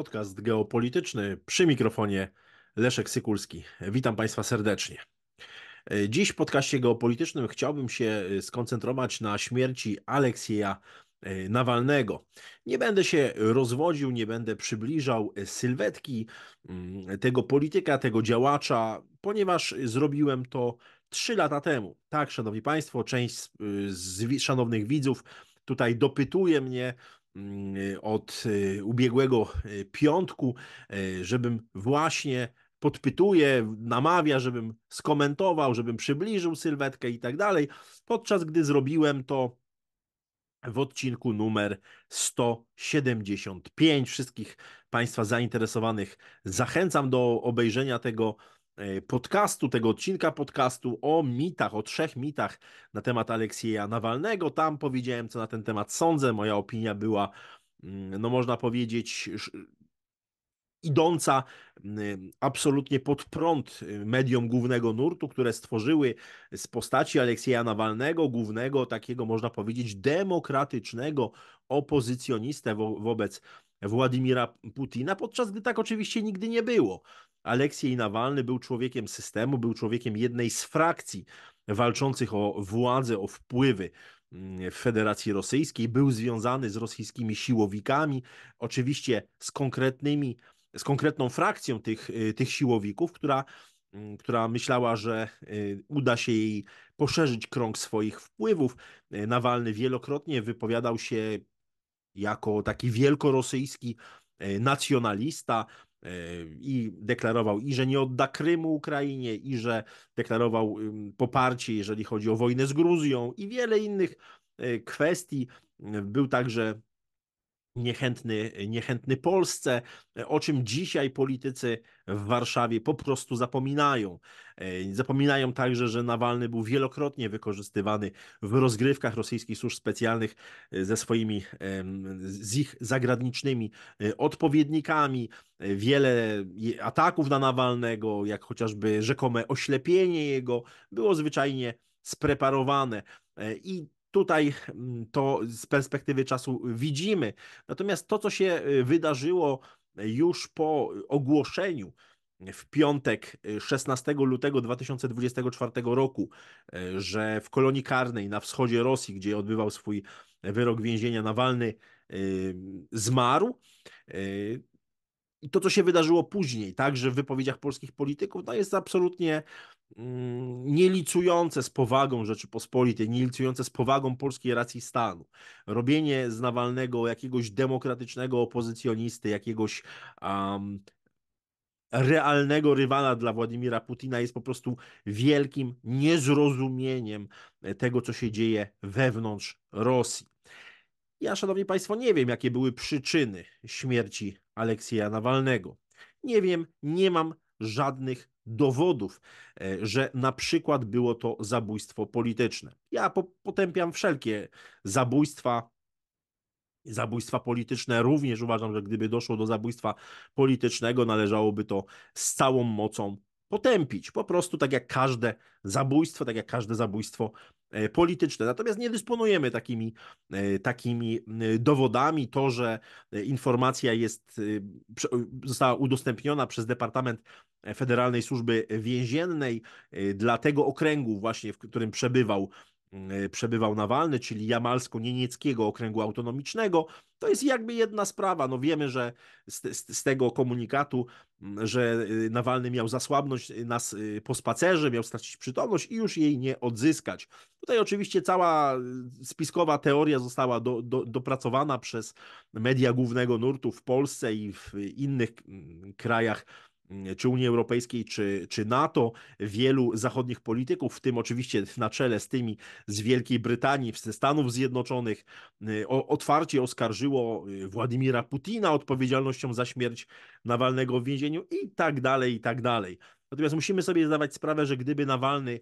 Podcast geopolityczny przy mikrofonie Leszek Sykulski. Witam Państwa serdecznie. Dziś w podcaście geopolitycznym chciałbym się y, skoncentrować na śmierci Aleksieja y, Nawalnego. Nie będę się rozwodził, nie będę przybliżał y, sylwetki mm, tego polityka, tego działacza, ponieważ zrobiłem to trzy lata temu. Tak, Szanowni Państwo, część z, z szanownych widzów tutaj dopytuje mnie, Mm, od y, ubiegłego y, piątku, y, żebym właśnie podpytuje, namawia, żebym skomentował, żebym przybliżył sylwetkę i tak dalej, podczas gdy zrobiłem to w odcinku numer 175. Wszystkich Państwa zainteresowanych zachęcam do obejrzenia tego E, podcastu, tego odcinka podcastu o mitach, o trzech mitach na temat Aleksieja Nawalnego. Tam powiedziałem, co na ten temat sądzę. Moja opinia była, mm, no można powiedzieć, idąca mm, absolutnie pod prąd y, mediom głównego nurtu, które stworzyły z postaci Aleksieja Nawalnego, głównego takiego, można powiedzieć, demokratycznego opozycjonistę wo wobec Władimira Putina, podczas gdy tak oczywiście nigdy nie było. Aleksiej Nawalny był człowiekiem systemu, był człowiekiem jednej z frakcji walczących o władzę, o wpływy mm, w Federacji Rosyjskiej, był związany z rosyjskimi siłowikami, oczywiście z konkretnymi, z konkretną frakcją tych, y, tych siłowików, która, mm, która myślała, że y, uda się jej poszerzyć krąg swoich wpływów. Nawalny wielokrotnie wypowiadał się jako taki wielkorosyjski e, nacjonalista e, i deklarował i że nie odda Krymu Ukrainie, i że deklarował poparcie, jeżeli chodzi o wojnę z Gruzją i wiele innych e, kwestii. Był także niechętny, niechętny Polsce, o czym dzisiaj politycy w Warszawie po prostu zapominają. E, zapominają także, że Nawalny był wielokrotnie wykorzystywany w rozgrywkach rosyjskich służb specjalnych e, ze swoimi, z ich zagranicznymi e, odpowiednikami. Wiele ataków na Nawalnego, jak chociażby rzekome oślepienie jego, było zwyczajnie spreparowane. I Tutaj mm, to z perspektywy czasu widzimy. Natomiast to, co się y, wydarzyło y, już po ogłoszeniu w piątek 16 y, lutego 2024 roku, że w kolonii karnej na wschodzie Rosji, gdzie odbywał swój wyrok więzienia Nawalny, zmarł. I to, co się wydarzyło później, także w wypowiedziach polskich polityków, no jest absolutnie Mm, nielicujące z powagą Rzeczypospolitej, nielicujące z powagą polskiej racji stanu. Robienie z Nawalnego jakiegoś demokratycznego opozycjonisty, jakiegoś um, realnego rywala dla Władimira Putina jest po prostu wielkim niezrozumieniem tego, co się dzieje wewnątrz Rosji. Ja, szanowni państwo, nie wiem, jakie były przyczyny śmierci Aleksieja Nawalnego. Nie wiem, nie mam żadnych dowodów, e, że na przykład było to zabójstwo polityczne. Ja potępiam wszelkie zabójstwa, zabójstwa polityczne. Również uważam, że gdyby doszło do zabójstwa politycznego, należałoby to z całą mocą potępić. Po prostu tak jak każde zabójstwo, tak jak każde zabójstwo e, polityczne. Natomiast nie dysponujemy takimi, e, takimi e, dowodami. To, że informacja jest, została udostępniona przez Departament Federalnej Służby Więziennej dla tego okręgu właśnie, w którym przebywał Mm, y, przebywał Nawalny, czyli jamalsko-nienieckiego okręgu autonomicznego. To jest jakby jedna sprawa. No wiemy, że z, z, z tego komunikatu, mm, że y, Nawalny miał zasłabnąć y, nas po spacerze, miał stracić przytomność i już jej nie odzyskać. Tutaj oczywiście cała spiskowa teoria została do, do, dopracowana przez media głównego nurtu w Polsce i w innych mm, krajach czy Unii Europejskiej, czy, czy NATO, wielu zachodnich polityków, w tym oczywiście na czele z tymi z Wielkiej Brytanii, ze Stanów Zjednoczonych, otwarcie oskarżyło y, Władimira Putina odpowiedzialnością za śmierć Nawalnego w więzieniu i tak dalej, i tak dalej. Natomiast musimy sobie zdawać sprawę, że gdyby Nawalny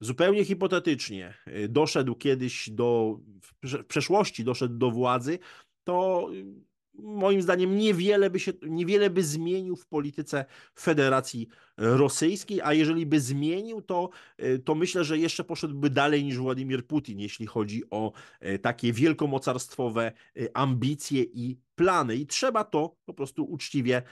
zupełnie hipotetycznie y, doszedł kiedyś do, w przeszłości doszedł do władzy, to y, moim zdaniem niewiele by, się, niewiele by zmienił w polityce Federacji Rosyjskiej, a jeżeli by zmienił, to, e, to myślę, że jeszcze poszedłby dalej niż Władimir Putin, jeśli chodzi o e, takie wielkomocarstwowe e, ambicje i plany. I trzeba to po prostu uczciwie,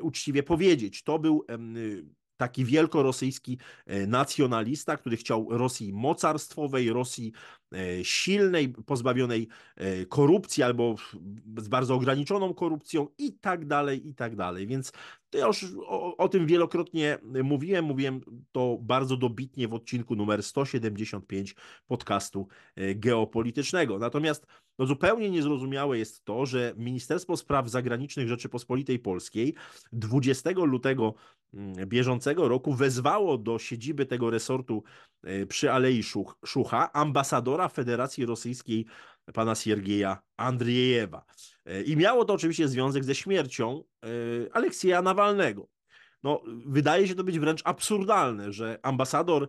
uczciwie powiedzieć. To był taki wielkorosyjski nacjonalista, który chciał Rosji mocarstwowej, Rosji E, silnej, pozbawionej e, korupcji albo z bardzo ograniczoną korupcją i tak dalej, i tak dalej. Więc to ja już o, o, tym wielokrotnie mówiłem, mówiłem to bardzo dobitnie w odcinku numer 175 podcastu e, geopolitycznego. Natomiast no, zupełnie niezrozumiałe jest to, że Ministerstwo Spraw Zagranicznych Rzeczypospolitej Polskiej 20 lutego mm, bieżącego roku wezwało do siedziby tego resortu Y, przy Alei Szuch, Szucha ambasadora Federacji Rosyjskiej pana Siergieja Andriejewa. Y, I miało to oczywiście związek ze śmiercią y, Aleksieja Nawalnego. No, wydaje się to być wręcz absurdalne, że ambasador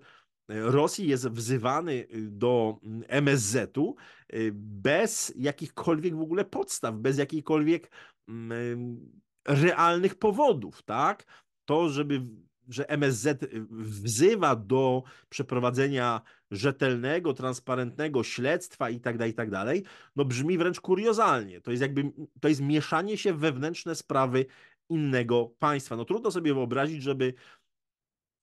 Rosji jest wzywany do MSZ-u mm, bez jakichkolwiek w ogóle podstaw, bez jakichkolwiek mm, realnych powodów, tak? To, żeby że MSZ y, wzywa do przeprowadzenia rzetelnego, transparentnego śledztwa i tak dalej, i tak dalej, no brzmi wręcz kuriozalnie. To jest jakby, to jest mieszanie się wewnętrzne sprawy innego państwa. No trudno sobie wyobrazić, żeby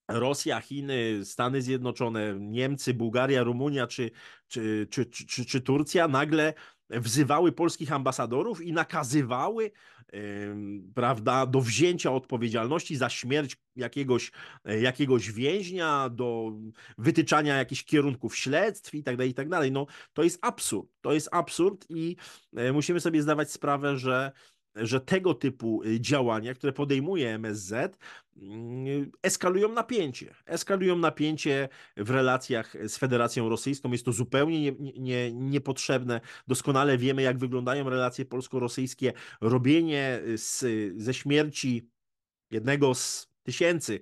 Rosja, Chiny, Stany Zjednoczone, Niemcy, Bułgaria, Rumunia czy, czy, czy, czy, czy Turcja nagle wzywały polskich ambasadorów i nakazywały prawda, do wzięcia odpowiedzialności za śmierć jakiegoś, e, jakiegoś więźnia, do wytyczania jakichś kierunków śledztw i tak dalej, i tak dalej. No, to jest absurd. To jest absurd i e, musimy sobie zdawać sprawę, że że tego typu y, działania, które podejmuje MSZ, mm, eskalują napięcie. Eskalują napięcie w relacjach z Federacją Rosyjską. Jest to zupełnie nie, nie, niepotrzebne. Doskonale wiemy, jak wyglądają relacje polsko-rosyjskie. Robienie y, z, ze śmierci jednego z tysięcy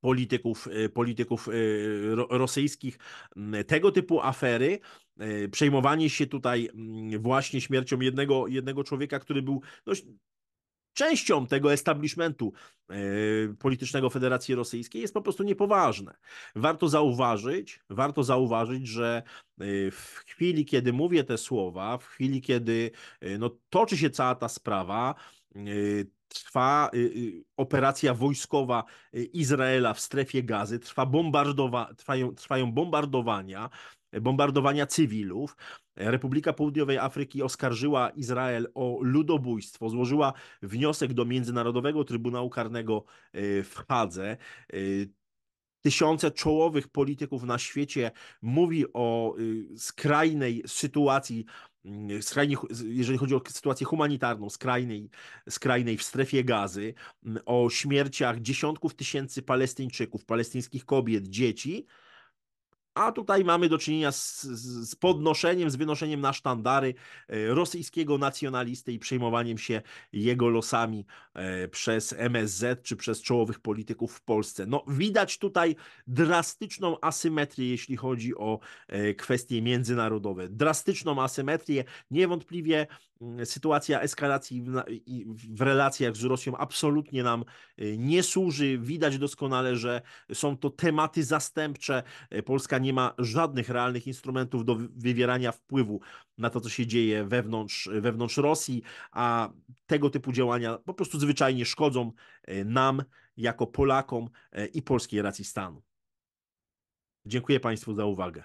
polityków, y, polityków rosyjskich mm, tego typu afery E, przejmowanie się tutaj mm, właśnie śmiercią jednego, jednego człowieka, który był dość częścią tego establishmentu e, politycznego Federacji Rosyjskiej jest po prostu niepoważne. Warto zauważyć, warto zauważyć, że e, w chwili, kiedy mówię te słowa, w chwili, kiedy no, toczy się cała ta sprawa, trwa y, y, operacja wojskowa y, Izraela w strefie gazy, trwa bombardowa trwają, trwają bombardowania, bombardowania cywilów. Republika Południowej Afryki oskarżyła Izrael o ludobójstwo, złożyła wniosek do Międzynarodowego Trybunału Karnego w Hadze tysiące czołowych polityków na świecie mówi o y, skrajnej sytuacji, mm, skrajnej, jeżeli chodzi o sytuację humanitarną, skrajnej, skrajnej w strefie gazy, mm, o śmierciach dziesiątków tysięcy Palestyńczyków, palestyńskich kobiet, dzieci, a tutaj mamy do czynienia z, z podnoszeniem, z wynoszeniem na sztandary e, rosyjskiego nacjonalisty i przejmowaniem się jego losami e, przez MSZ czy przez czołowych polityków w Polsce. No, widać tutaj drastyczną asymetrię, jeśli chodzi o e, kwestie międzynarodowe. Drastyczną asymetrię. Niewątpliwie Mm, sytuacja eskalacji w, w, relacjach z Rosją absolutnie nam y, nie służy. Widać doskonale, że są to tematy zastępcze. Y, Polska nie ma żadnych realnych instrumentów do wywierania wpływu na to, co się dzieje wewnątrz, y, wewnątrz Rosji, a tego typu działania po prostu zwyczajnie szkodzą nam jako Polakom i polskiej racji stanu. Dziękuję Państwu za uwagę.